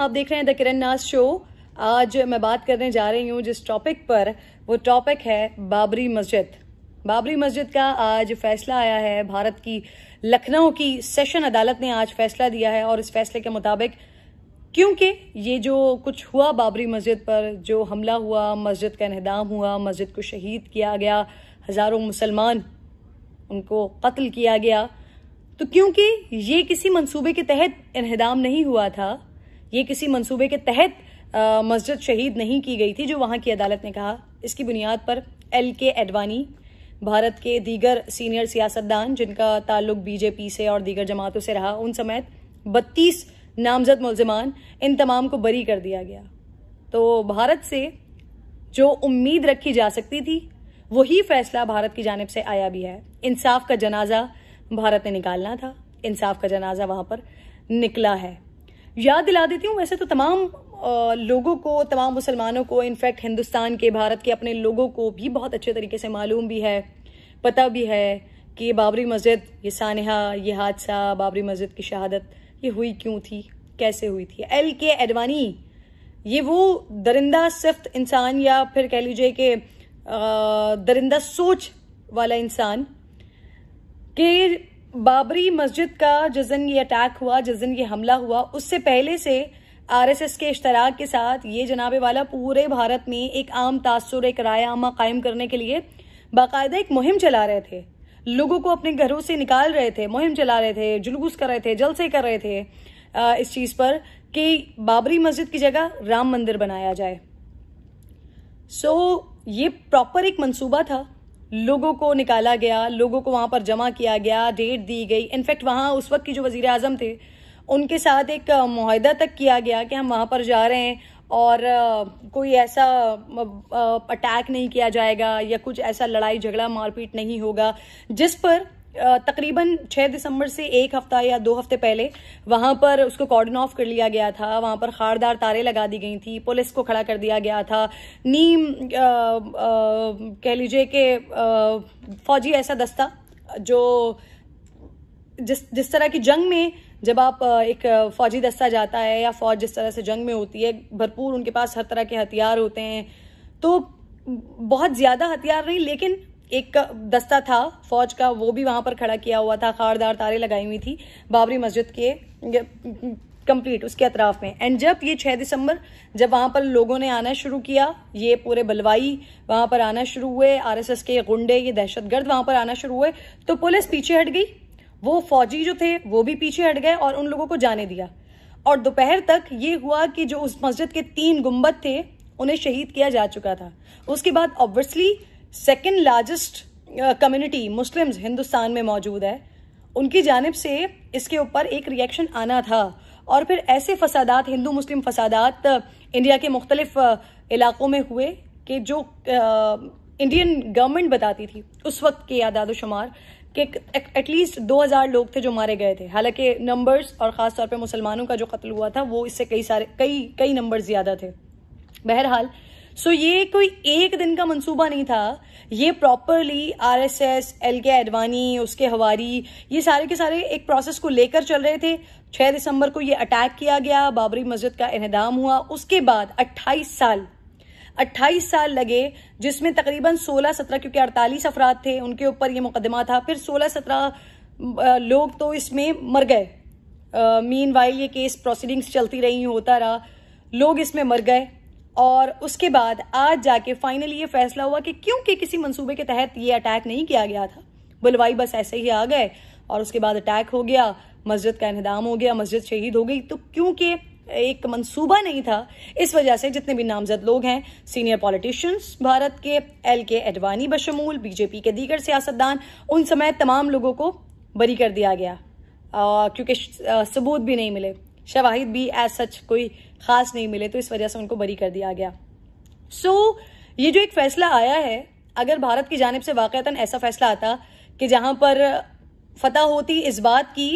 आप देख रहे हैं द किरण नाथ शो आज मैं बात करने जा रही हूँ जिस टॉपिक पर वो टॉपिक है बाबरी मस्जिद बाबरी मस्जिद का आज फैसला आया है भारत की लखनऊ की सेशन अदालत ने आज फैसला दिया है और इस फैसले के मुताबिक क्योंकि ये जो कुछ हुआ बाबरी मस्जिद पर जो हमला हुआ मस्जिद का इहदाम हुआ मस्जिद को शहीद किया गया हजारों मुसलमान उनको कत्ल किया गया तो क्योंकि ये किसी मंसूबे के तहत इन्हदाम नहीं हुआ था ये किसी मंसूबे के तहत मस्जिद शहीद नहीं की गई थी जो वहां की अदालत ने कहा इसकी बुनियाद पर एल के एडवानी भारत के दीगर सीनियर सियासतदान जिनका ताल्लुक बीजेपी से और दीगर जमातों से रहा उन समेत बत्तीस नामजद मुलजमान इन तमाम को बरी कर दिया गया तो भारत से जो उम्मीद रखी जा सकती थी वही फैसला भारत की जानब से आया भी है इंसाफ का जनाजा भारत ने निकालना था इंसाफ का जनाजा वहां पर निकला है याद दिला देती हूँ वैसे तो तमाम लोगों को तमाम मुसलमानों को इनफैक्ट हिंदुस्तान के भारत के अपने लोगों को भी बहुत अच्छे तरीके से मालूम भी है पता भी है कि बाबरी मस्जिद ये सानहा ये हादसा बाबरी मस्जिद की शहादत ये हुई क्यों थी कैसे हुई थी एल के एडवानी ये वो दरिंदा सिफ्त इंसान या फिर कह लीजिए कि दरिंदा सोच वाला इंसान के बाबरी मस्जिद का जिस दिन ये अटैक हुआ जिस दिन ये हमला हुआ उससे पहले से आरएसएस के इश्तराक के साथ ये जनाबे वाला पूरे भारत में एक आम तासर एक रायआमा कायम करने के लिए बाकायदा एक मुहिम चला रहे थे लोगों को अपने घरों से निकाल रहे थे मुहिम चला रहे थे जुलूस कर रहे थे जलसे कर रहे थे इस चीज पर कि बाबरी मस्जिद की जगह राम मंदिर बनाया जाए सो so, ये प्रॉपर एक मंसूबा था लोगों को निकाला गया लोगों को वहां पर जमा किया गया डेट दी गई इनफैक्ट वहां उस वक्त की जो वजीर अजम थे उनके साथ एक माहदा तक किया गया कि हम वहां पर जा रहे हैं और कोई ऐसा अटैक नहीं किया जाएगा या कुछ ऐसा लड़ाई झगड़ा मारपीट नहीं होगा जिस पर तकरीबन छह दिसंबर से एक हफ्ता या दो हफ्ते पहले वहां पर उसको कॉर्डन ऑफ कर लिया गया था वहां पर खारदार तारे लगा दी गई थी पुलिस को खड़ा कर दिया गया था नीम कह लीजिए कि फौजी ऐसा दस्ता जो जिस जिस तरह की जंग में जब आप एक फौजी दस्ता जाता है या फौज जिस तरह से जंग में होती है भरपूर उनके पास हर तरह के हथियार होते हैं तो बहुत ज्यादा हथियार नहीं लेकिन एक दस्ता था फौज का वो भी वहां पर खड़ा किया हुआ था खारदार तारे लगाई हुई थी बाबरी मस्जिद के कंप्लीट उसके अतराफ में एंड जब ये 6 दिसंबर जब वहां पर लोगों ने आना शुरू किया ये पूरे बलवाई वहां पर आना शुरू हुए आरएसएस के गुंडे ये दहशतगर्द वहां पर आना शुरू हुए तो पुलिस पीछे हट गई वो फौजी जो थे वो भी पीछे हट गए और उन लोगों को जाने दिया और दोपहर तक ये हुआ कि जो उस मस्जिद के तीन गुम्बद थे उन्हें शहीद किया जा चुका था उसके बाद obviously second largest community Muslims Hindustan में मौजूद है उनकी जानब से इसके ऊपर एक रिएक्शन आना था और फिर ऐसे फसादात हिंदू मुस्लिम फसादात uh, इंडिया के मुख्तलिफ uh, इलाकों में हुए कि जो uh, इंडियन गवर्नमेंट बताती थी उस वक्त के आदाद शुमार कि एटलीस्ट 2000 लोग थे जो मारे गए थे हालांकि नंबर्स और ख़ास तौर पे मुसलमानों का जो कत्ल हुआ था वो इससे कई सारे कई कई नंबर ज़्यादा थे बहरहाल सो ये कोई एक दिन का मंसूबा नहीं था ये properly R S S L K Advani उसके हवारी ये सारे के सारे एक प्रोसेस को लेकर चल रहे थे 6 दिसंबर को ये अटैक किया गया बाबरी मस्जिद का इनहदाम हुआ उसके बाद 28 साल 28 साल लगे जिसमें तकरीबन 16-17 क्योंकि 48 अफराद थे उनके ऊपर ये मुकदमा था फिर 16-17 लोग तो इसमें मर गए मीन वाइल ये केस प्रोसीडिंग्स चलती रही होता रहा लोग इसमें मर गए और उसके बाद आज जाके फाइनली ये फैसला हुआ कि क्योंकि किसी मंसूबे के तहत ये अटैक नहीं किया गया था बुलवाई बस ऐसे ही आ गए और उसके बाद अटैक हो गया मस्जिद का इनहदाम हो गया मस्जिद शहीद हो गई तो क्योंकि एक मंसूबा नहीं था इस वजह से जितने भी नामजद लोग हैं सीनियर पॉलिटिशियंस भारत के एल के एडवानी बशमूल बीजेपी के दीगर सियासतदान उन समय तमाम लोगों को बरी कर दिया गया क्योंकि सबूत भी नहीं मिले शवाहिद भी एज सच कोई खास नहीं मिले तो इस वजह से उनको बरी कर दिया गया सो so, ये जो एक फैसला आया है अगर भारत की जानब से वाक़ता ऐसा फैसला आता कि जहां पर फतह होती इस बात की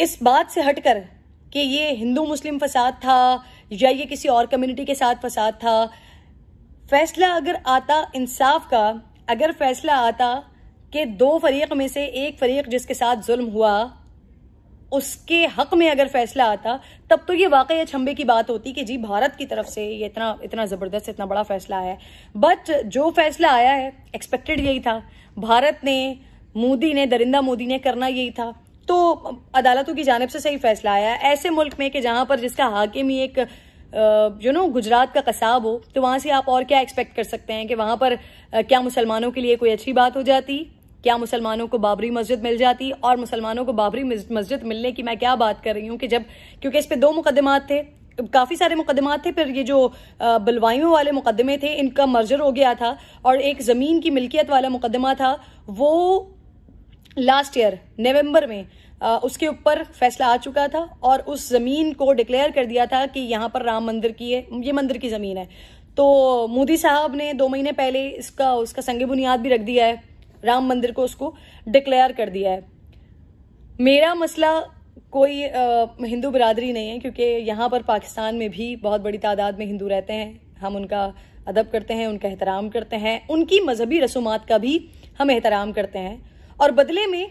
इस बात से हटकर कि ये हिंदू मुस्लिम फसाद था या ये किसी और कम्युनिटी के साथ फसाद था फैसला अगर आता इंसाफ का अगर फैसला आता कि दो फरीक में से एक फरीक जिसके साथ जुल्म हुआ उसके हक में अगर फैसला आता तब तो ये वाकई छंबे की बात होती कि जी भारत की तरफ से ये इतना इतना ज़बरदस्त इतना बड़ा फैसला आया है बट जो फैसला आया है एक्सपेक्टेड यही था भारत ने मोदी ने दरिंदा मोदी ने करना यही था तो अदालतों की जानब से सही फैसला आया है ऐसे मुल्क में कि जहां पर जिसका हाकिम ही एक यू नो गुजरात का कसाब हो तो वहां से आप और क्या एक्सपेक्ट कर सकते हैं कि वहां पर क्या मुसलमानों के लिए कोई अच्छी बात हो जाती क्या मुसलमानों को बाबरी मस्जिद मिल जाती और मुसलमानों को बाबरी मस्जिद मिलने की मैं क्या बात कर रही हूँ कि जब क्योंकि इस पर दो मुकदमात थे काफ़ी सारे मुकदमात थे फिर ये जो बलवाइयों वाले मुकदमे थे इनका मर्जर हो गया था और एक ज़मीन की मिल्कियत वाला मुकदमा था वो लास्ट ईयर नवंबर में आ, उसके ऊपर फैसला आ चुका था और उस ज़मीन को डिक्लेयर कर दिया था कि यहाँ पर राम मंदिर की है ये मंदिर की ज़मीन है तो मोदी साहब ने दो महीने पहले इसका उसका संग बुनियाद भी रख दिया है राम मंदिर को उसको डिक्लेयर कर दिया है मेरा मसला कोई हिंदू बिरादरी नहीं है क्योंकि यहाँ पर पाकिस्तान में भी बहुत बड़ी तादाद में हिंदू रहते हैं हम उनका अदब करते हैं उनका एहतराम करते हैं उनकी मजहबी रसूमात का भी हम एहतराम करते हैं और बदले में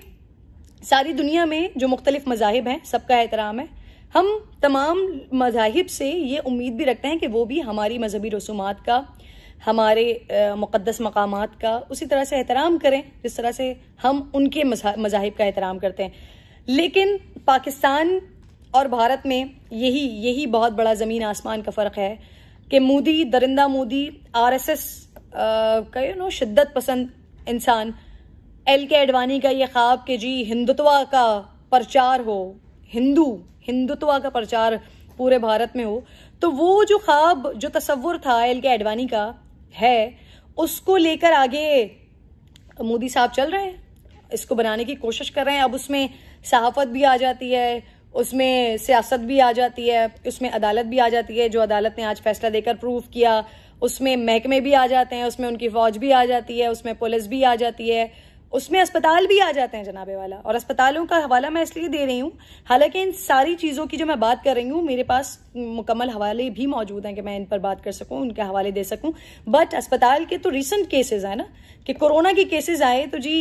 सारी दुनिया में जो मुख्तलिफ मजाहब हैं सबका एहतराम है हम तमाम मजाहब से ये उम्मीद भी रखते हैं कि वो भी हमारी मजहबी रसूमात का हमारे मुक़दस मकाम का उसी तरह से एहतराम करें जिस तरह से हम उनके मजाहब का एहतराम करते हैं लेकिन पाकिस्तान और भारत में यही यही बहुत बड़ा ज़मीन आसमान का फ़र्क है कि मोदी दरिंदा मोदी आरएसएस का यू नो शिद्दत पसंद इंसान एल के एडवानी का ये ख्वाब कि जी हिंदुत्वा का प्रचार हो हिंदू हिंदुत्वा का प्रचार पूरे भारत में हो तो वो जो ख्वाब जो तस्वुर था एल के एडवानी का है उसको लेकर आगे मोदी साहब चल रहे हैं इसको बनाने की कोशिश कर रहे हैं अब उसमें सहाफत भी आ जाती है उसमें सियासत भी आ जाती है उसमें अदालत भी आ जाती है जो अदालत ने आज फैसला देकर प्रूव किया उसमें महकमे भी आ जाते हैं उसमें उनकी फौज भी आ जाती है उसमें पुलिस भी आ जाती है उसमें अस्पताल भी आ जाते हैं जनाबे वाला और अस्पतालों का हवाला मैं इसलिए दे रही हूँ हालांकि इन सारी चीज़ों की जो मैं बात कर रही हूँ मेरे पास मुकम्मल हवाले भी मौजूद हैं कि मैं इन पर बात कर सकूँ उनके हवाले दे सकूँ बट अस्पताल के तो रिसेंट केसेज हैं ना कि कोरोना के केसेज आए तो जी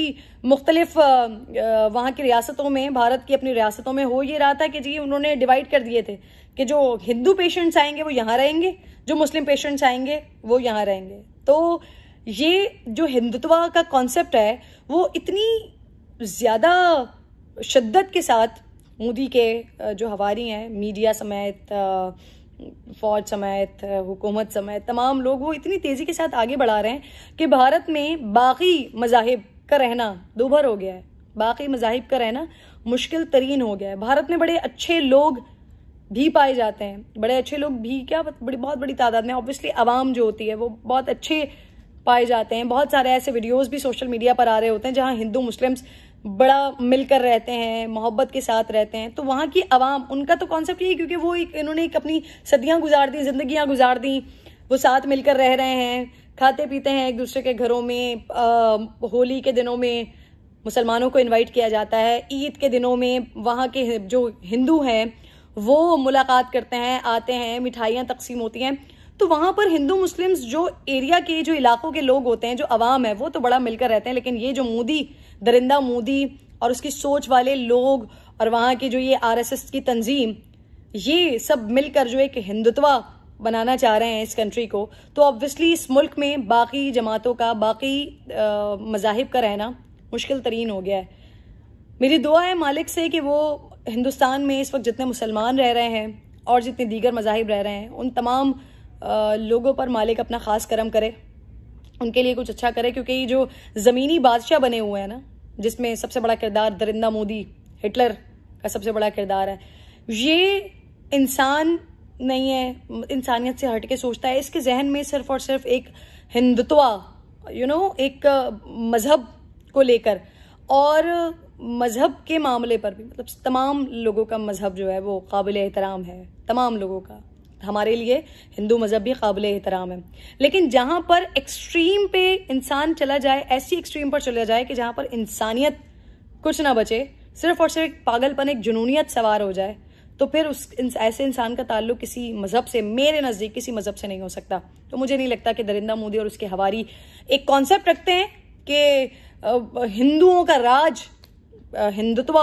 मुख्तलिफ वहाँ की रियासतों में भारत की अपनी रियासतों में हो ये रहा था कि जी उन्होंने डिवाइड कर दिए थे कि जो हिंदू पेशेंट्स आएंगे वो यहाँ रहेंगे जो मुस्लिम पेशेंट्स आएंगे वो यहाँ रहेंगे तो ये जो हिंदुत्व का कॉन्सेप्ट है वो इतनी ज़्यादा शिद्दत के साथ मोदी के जो हवारी हैं मीडिया समेत फौज समेत हुकूमत समेत तमाम लोग वो इतनी तेज़ी के साथ आगे बढ़ा रहे हैं कि भारत में बाकी मजाहब का रहना दूभर हो गया है बाकी मजाहब का रहना मुश्किल तरीन हो गया है भारत में बड़े अच्छे लोग भी पाए जाते हैं बड़े अच्छे लोग भी क्या बड़ी बहुत बड़ी तादाद में ऑब्वियसली आवाम जो होती है वो बहुत अच्छे पाए जाते हैं बहुत सारे ऐसे वीडियोस भी सोशल मीडिया पर आ रहे होते हैं जहां हिंदू मुस्लिम्स बड़ा मिलकर रहते हैं मोहब्बत के साथ रहते हैं तो वहाँ की आवाम उनका तो कॉन्सेप्ट यही क्योंकि वो एक इन्होंने एक अपनी सदियाँ गुजार दी जिंदगियाँ गुजार दी वो साथ मिलकर रह रहे हैं खाते पीते हैं एक दूसरे के घरों में आ, होली के दिनों में मुसलमानों को इनवाइट किया जाता है ईद के दिनों में वहाँ के जो हिंदू हैं वो मुलाकात करते हैं आते हैं मिठाइयाँ तकसीम होती हैं तो वहां पर हिंदू मुस्लिम्स जो एरिया के जो इलाकों के लोग होते हैं जो अवाम है वो तो बड़ा मिलकर रहते हैं लेकिन ये जो मोदी दरिंदा मोदी और उसकी सोच वाले लोग और वहां की जो ये आर की तंजीम ये सब मिलकर जो एक हिंदुत्वा बनाना चाह रहे हैं इस कंट्री को तो ऑब्वियसली इस मुल्क में बाकी जमातों का बाकी मजाहब का रहना मुश्किल तरीन हो गया है मेरी दुआ है मालिक से कि वो हिंदुस्तान में इस वक्त जितने मुसलमान रह रहे हैं और जितने दीगर मजाहब रह रहे हैं उन तमाम लोगों पर मालिक अपना खास कर्म करे उनके लिए कुछ अच्छा करे क्योंकि ये जो ज़मीनी बादशाह बने हुए हैं ना जिसमें सबसे बड़ा किरदार दरिंदा मोदी हिटलर का सबसे बड़ा किरदार है ये इंसान नहीं है इंसानियत से हट के सोचता है इसके जहन में सिर्फ और सिर्फ एक हिंदुत्वा यू नो एक मज़हब को लेकर और मज़हब के मामले पर भी मतलब तमाम लोगों का मज़हब जो है वो काबिल एहतराम है तमाम लोगों का हमारे लिए हिंदू मजहब भी काबिल एहतराम है लेकिन जहां पर एक्सट्रीम पे इंसान चला जाए ऐसी एक्सट्रीम पर चला जाए कि जहां पर इंसानियत कुछ ना बचे सिर्फ और सिर्फ पागलपन एक जुनूनियत सवार हो जाए तो फिर उस ऐसे इंसान का ताल्लुक किसी मजहब से मेरे नज़दीक किसी मजहब से नहीं हो सकता तो मुझे नहीं लगता कि दरिंदा मोदी और उसके हवारी एक कॉन्सेप्ट रखते हैं कि हिंदुओं का राज हिंदुत्व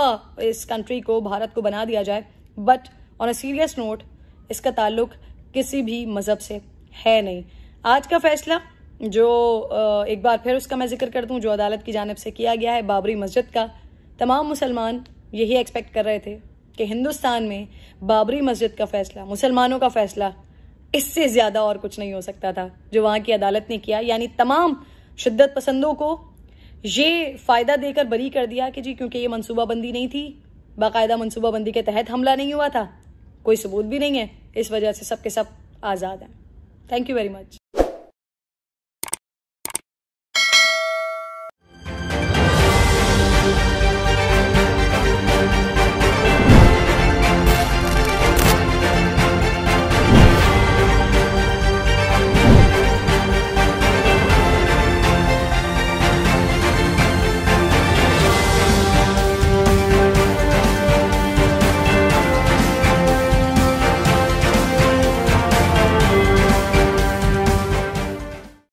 इस कंट्री को भारत को बना दिया जाए but on a serious note इसका ताल्लुक किसी भी मज़हब से है नहीं आज का फैसला जो एक बार फिर उसका मैं जिक्र कर दूं जो अदालत की जानब से किया गया है बाबरी मस्जिद का तमाम मुसलमान यही एक्सपेक्ट कर रहे थे कि हिंदुस्तान में बाबरी मस्जिद का फैसला मुसलमानों का फैसला इससे ज़्यादा और कुछ नहीं हो सकता था जो वहां की अदालत ने किया यानी तमाम शिद्दत पसंदों को ये फ़ायदा देकर बरी कर दिया कि जी क्योंकि ये मनसूबाबंदी नहीं थी बाकायदा मनसूबाबंदी के तहत हमला नहीं हुआ था कोई सबूत भी नहीं है इस वजह से सबके सब आज़ाद हैं थैंक यू वेरी मच